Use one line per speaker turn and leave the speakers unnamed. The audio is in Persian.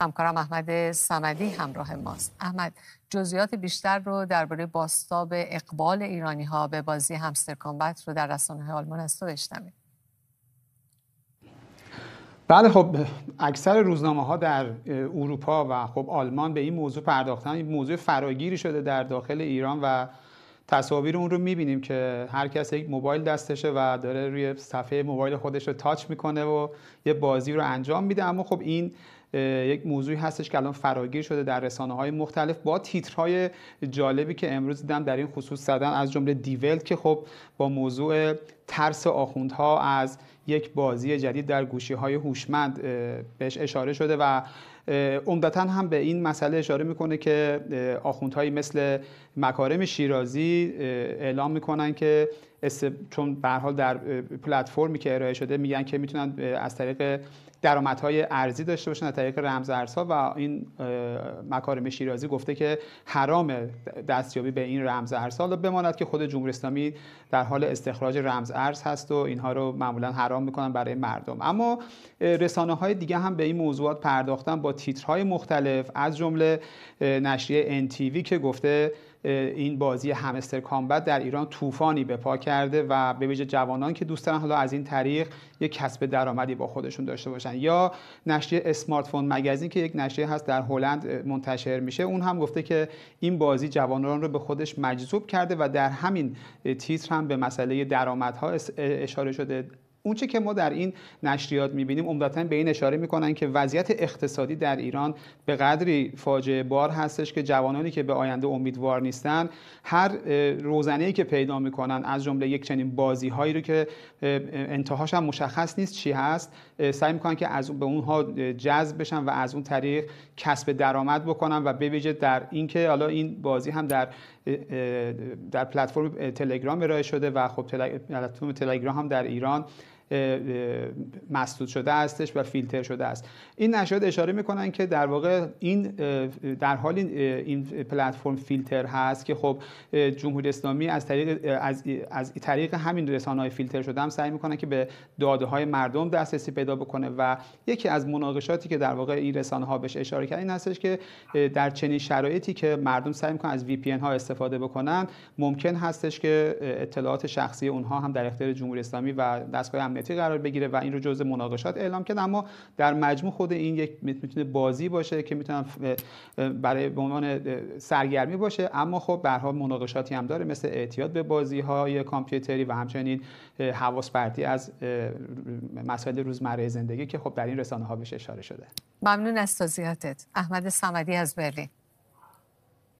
همکارم احمد سمدی همراه ماست احمد جزئیات بیشتر رو درباره باستاب اقبال ایرانی ها به بازی همستر کامبت رو در رسانه های آلمان از تو بشنویم بله خب اکثر روزنامه ها در اروپا و خب آلمان به این موضوع پرداختن این موضوع فراگیری شده در داخل ایران و تصاویر اون رو میبینیم که هر کس یک موبایل دستشه و داره روی صفحه موبایل خودش رو تاچ میکنه و یه بازی رو انجام میده اما خب این یک موضوعی هستش که الان فراگیر شده در رسانه های مختلف با تیترهای جالبی که امروز دیدم در این خصوص زدن از جمله دیولت که خب با موضوع ترس آخوندها از یک بازی جدید در گوشی های هوشمند بهش اشاره شده و عمدتا هم به این مسئله اشاره میکنه که آخوندهایی مثل مکارم شیرازی اعلام میکنن که چون به حال در پلتفرمی که ارائه شده میگن که میتونن از طریق درآمدهای ارزی داشته باشن از طریق رمزارزها و این مکارم شیرازی گفته که حرام دستیابی به این رمزارزها حالا بماند که خود جمهوری اسلامی در حال استخراج رمز ارز هست و اینها رو معمولا حرام میکنن برای مردم اما رسانه های دیگه هم به این موضوعات پرداختن با تیترهای مختلف از جمله نشریه انتیوی که گفته این بازی همستر کامبت در ایران طوفانی به پا کرده و به ویژه جوانان که دوست دارن حالا از این طریق یک کسب درآمدی با خودشون داشته باشن یا نشریه اسمارت فون مگزین که یک نشریه هست در هلند منتشر میشه اون هم گفته که این بازی جوانان رو به خودش مجذوب کرده و در همین تیتر هم به مسئله درآمدها اشاره شده اونچه که ما در این نشریات میبینیم عمدتا به این اشاره میکنن که وضعیت اقتصادی در ایران به قدری فاجعه بار هستش که جوانانی که به آینده امیدوار نیستن هر روزنه‌ای که پیدا میکنن از جمله یک چنین بازی هایی رو که انتهاش هم مشخص نیست چی هست سعی میکنن که از به اونها جذب بشن و از اون طریق کسب درآمد بکنن و بویژه در اینکه حالا این بازی هم در در پلتفرم تلگرام ارائه شده و خب تلگرام هم در ایران مسدود شده هستش و فیلتر شده است این نشاد اشاره میکنن که در واقع این در حال این پلتفرم فیلتر هست که خب جمهوری اسلامی از طریق از, از طریق همین رسانه های فیلتر شده هم سعی میکنن که به داده های مردم دسترسی پیدا بکنه و یکی از مناقشاتی که در واقع این رسانه ها بهش اشاره کردن این هستش که در چنین شرایطی که مردم سعی میکنن از وی ها استفاده بکنن ممکن هستش که اطلاعات شخصی اونها هم در اختیار جمهوری اسلامی و دستگاه امنیتی قرار بگیره و این رو جزء مناقشات اعلام کرد اما در مجموع خود این یک میتونه بازی باشه که میتونه برای به عنوان سرگرمی باشه اما خب برها مناقشاتی هم داره مثل اعتیاد به بازی های کامپیوتری و همچنین حواس پرتی از مسائل روزمره زندگی که خب در این رسانه ها بهش اشاره شده ممنون از توضیحاتت احمد صمدی از برلین